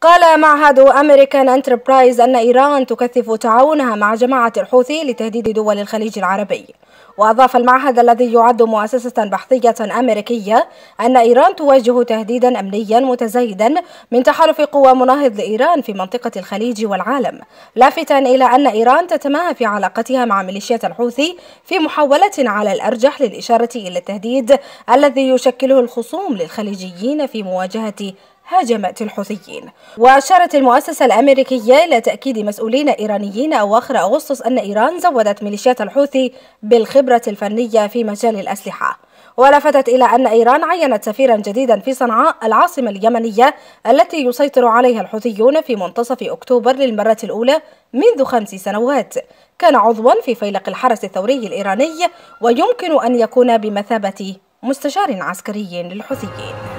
قال معهد أمريكان أنتربرايز أن إيران تكثف تعاونها مع جماعة الحوثي لتهديد دول الخليج العربي وأضاف المعهد الذي يعد مؤسسة بحثية أمريكية أن إيران تواجه تهديدا أمنيا متزايدا من تحالف قوى مناهض لإيران في منطقة الخليج والعالم لافتا إلى أن إيران تتماهى في علاقتها مع ميليشيات الحوثي في محاولة على الأرجح للإشارة إلى التهديد الذي يشكله الخصوم للخليجيين في مواجهة هاجمت الحوثيين وأشارت المؤسسة الأمريكية إلى تأكيد مسؤولين إيرانيين أواخر أغسطس أن إيران زودت ميليشيات الحوثي بالخبرة الفنية في مجال الأسلحة ولفتت إلى أن إيران عينت سفيرا جديدا في صنعاء العاصمة اليمنية التي يسيطر عليها الحوثيون في منتصف أكتوبر للمرة الأولى منذ خمس سنوات كان عضوا في فيلق الحرس الثوري الإيراني ويمكن أن يكون بمثابة مستشار عسكري للحوثيين